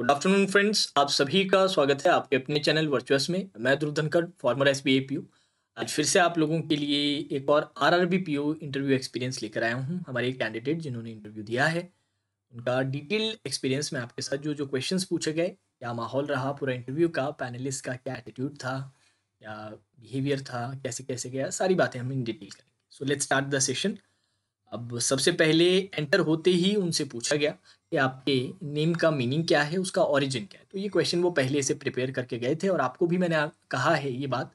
good afternoon friends आप सभी का स्वागत है आपके अपने चैनल वर्चुअस में मैं ध्रुव फॉर्मर एस बी आज फिर से आप लोगों के लिए एक और R R B P O interview experience लेकर आया हूँ हमारे एक कैंडिडेट जिन्होंने इंटरव्यू दिया है उनका डिटेल एक्सपीरियंस में आपके साथ जो जो क्वेश्चन पूछे गए क्या माहौल रहा पूरा इंटरव्यू का पैनलिस्ट का क्या एटीट्यूड था क्या बिहेवियर था कैसे कैसे गया सारी बातें हम इन डिटेल करेंगे so let's start the session अब सबसे पहले एंटर होते ही उनसे पूछा गया कि आपके नेम का मीनिंग क्या है उसका ओरिजिन क्या है तो ये क्वेश्चन वो पहले से प्रिपेयर करके गए थे और आपको भी मैंने कहा है ये बात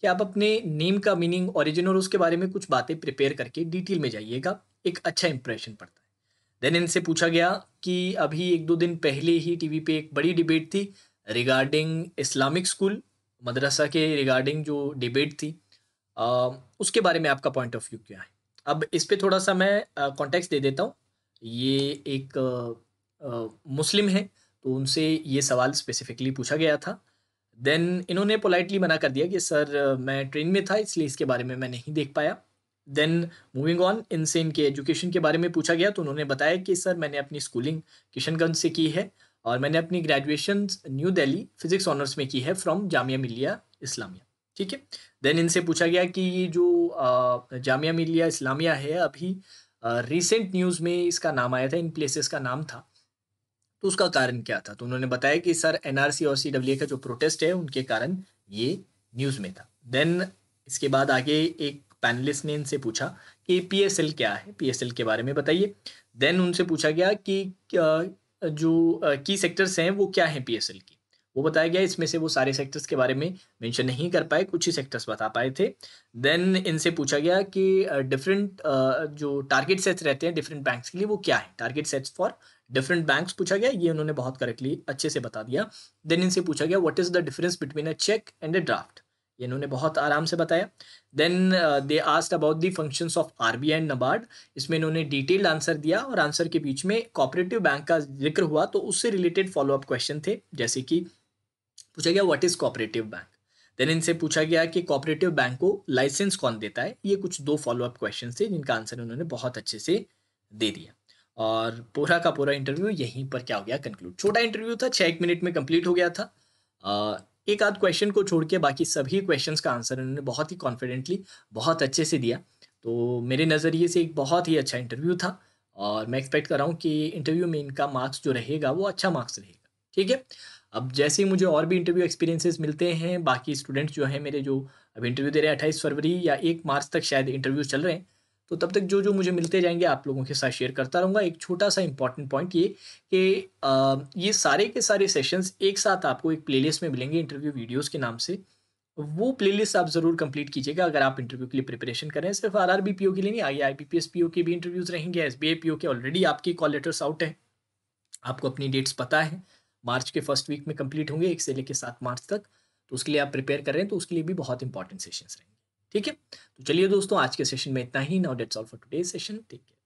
कि आप अपने नेम का मीनिंग ओरिजिन और उसके बारे में कुछ बातें प्रिपेयर करके डिटेल में जाइएगा एक अच्छा इंप्रेशन पड़ता है देन इनसे पूछा गया कि अभी एक दो दिन पहले ही टी वी एक बड़ी डिबेट थी रिगार्डिंग इस्लामिक स्कूल मदरसा के रिगार्डिंग जो डिबेट थी आ, उसके बारे में आपका पॉइंट ऑफ व्यू क्या है अब इस पर थोड़ा सा मैं कॉन्टेक्स्ट दे देता हूँ ये एक मुस्लिम है तो उनसे ये सवाल स्पेसिफिकली पूछा गया था देन इन्होंने पोलाइटली मना कर दिया कि सर मैं ट्रेन में था इसलिए इसके बारे में मैं नहीं देख पाया देन मूविंग ऑन इनसे इनके एजुकेशन के बारे में पूछा गया तो उन्होंने बताया कि सर मैंने अपनी स्कूलिंग किशनगंज से की है और मैंने अपनी graduation New Delhi physics honours में की है फ्रॉम जामिया मिलिया इस्लामिया ठीक है देन इनसे पूछा गया कि ये जो जामिया मिलिया इस्लामिया है अभी रिसेंट न्यूज़ में इसका नाम आया था इन प्लेसेस का नाम था तो उसका कारण क्या था तो उन्होंने बताया कि सर एनआरसी और सीडब्ल्यू का जो प्रोटेस्ट है उनके कारण ये न्यूज़ में था देन इसके बाद आगे एक पैनलिस्ट ने इनसे पूछा कि पीएसएल क्या है पीएसएल के बारे में बताइए देन उनसे पूछा गया कि जो की सेक्टर्स हैं वो क्या हैं पीएसएल की वो बताया गया इसमें से वो सारे सेक्टर्स के बारे में मेंशन नहीं कर पाए कुछ ही सेक्टर्स बता पाए थे देन इनसे पूछा गया कि डिफरेंट जो टारगेट सेट्स रहते हैं डिफरेंट बैंक्स के लिए वो क्या है target sets for different banks पूछा गया ये उन्होंने बहुत करेक्टली अच्छे से बता दिया देन इनसे पूछा गया what is the difference between a cheque and a draft ये इन्होंने बहुत आराम से बताया then they asked about the function of R B and NABARD इसमें इन्होंने डिटेल्ड आंसर दिया और आंसर के बीच में कॉपरेटिव बैंक का जिक्र हुआ तो उससे रिलेटेड फॉलोअप क्वेश्चन थे जैसे कि पूछा गया what is cooperative bank then इनसे पूछा गया कि कॉपरेटिव बैंक को लाइसेंस कौन देता है ये कुछ दो फॉलोअप क्वेश्चन थे जिनका आंसर उन्होंने बहुत अच्छे से दे दिया और पूरा का पूरा इंटरव्यू यहीं पर क्या हो गया कंक्लूड छोटा इंटरव्यू था छः एक मिनट में कंप्लीट हो गया था एक आध क्वेश्चन को छोड़ के बाकी सभी क्वेश्चंस का आंसर उन्होंने बहुत ही कॉन्फिडेंटली बहुत अच्छे से दिया तो मेरे नज़रिए से एक बहुत ही अच्छा इंटरव्यू था और मैं एक्सपेक्ट कर रहा हूँ कि इंटरव्यू में इनका मार्क्स जो रहेगा वो अच्छा मार्क्स रहेगा ठीक है अब जैसे ही मुझे और भी इंटरव्यू एक्सपीरियंसेस मिलते हैं बाकी स्टूडेंट्स जो हैं मेरे जो अब इंटरव्यू दे रहे हैं अट्ठाईस फरवरी या एक मार्च तक शायद इंटरव्यूज चल रहे हैं तो तब तक जो जो मुझे मिलते जाएंगे आप लोगों के साथ शेयर करता रहूँगा एक छोटा सा इंपॉर्टेंट पॉइंट ये कि ये सारे के सारे सेशंस एक साथ आपको एक प्लेलिस्ट में मिलेंगे इंटरव्यू वीडियोस के नाम से वो प्लेलिस्ट आप ज़रूर कंप्लीट कीजिएगा अगर आप इंटरव्यू के लिए प्रिपरेशन करें सिर्फ R R B P O के लिए नहीं I I B P S P O के भी इंटरव्यूज़ रहेंगे S B I P O के ऑलरेडी आपके कॉल लेटर्स आउट हैं आपको अपनी डेट्स पता है मार्च के फर्स्ट वीक में कंप्लीट होंगे एक से लेकर सात मार्च तक तो उसके लिए आप प्रिपेयर कर रहे हैं तो उसके लिए भी बहुत इंपॉर्टेंट सेशन रहेंगे ठीक है तो चलिए दोस्तों आज के सेशन में इतना ही now that's all for today session take care